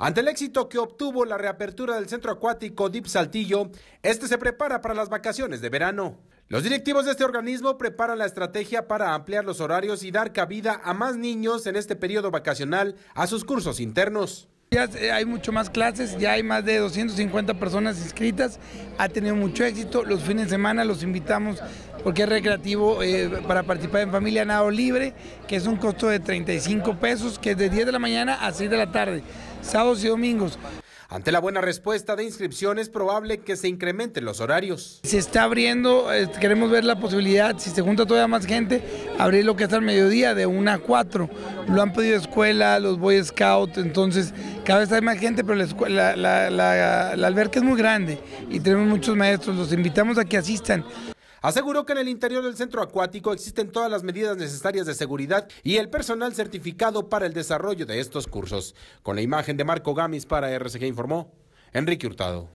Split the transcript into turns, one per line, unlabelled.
Ante el éxito que obtuvo la reapertura del centro acuático Deep Saltillo, este se prepara para las vacaciones de verano. Los directivos de este organismo preparan la estrategia para ampliar los horarios y dar cabida a más niños en este periodo vacacional a sus cursos
internos hay mucho más clases, ya hay más de 250 personas inscritas, ha tenido mucho éxito. Los fines de semana los invitamos porque es recreativo eh, para participar en familia nado libre, que es un costo de 35 pesos, que es de 10 de la mañana a 6 de la tarde, sábados y domingos. Ante la buena respuesta de inscripción es probable que se
incrementen los horarios.
Se está abriendo, eh, queremos ver la posibilidad, si se junta todavía más gente, abrir lo que está al mediodía de 1 a 4. Lo han pedido escuela, los Boy Scouts, entonces cada vez hay más gente, pero la alberca es muy grande y tenemos muchos maestros. Los invitamos a que asistan. Aseguró que en el interior del centro acuático existen
todas las medidas necesarias de seguridad y el personal certificado para el desarrollo de estos cursos. Con la imagen de Marco Gamis para RCG informó Enrique Hurtado.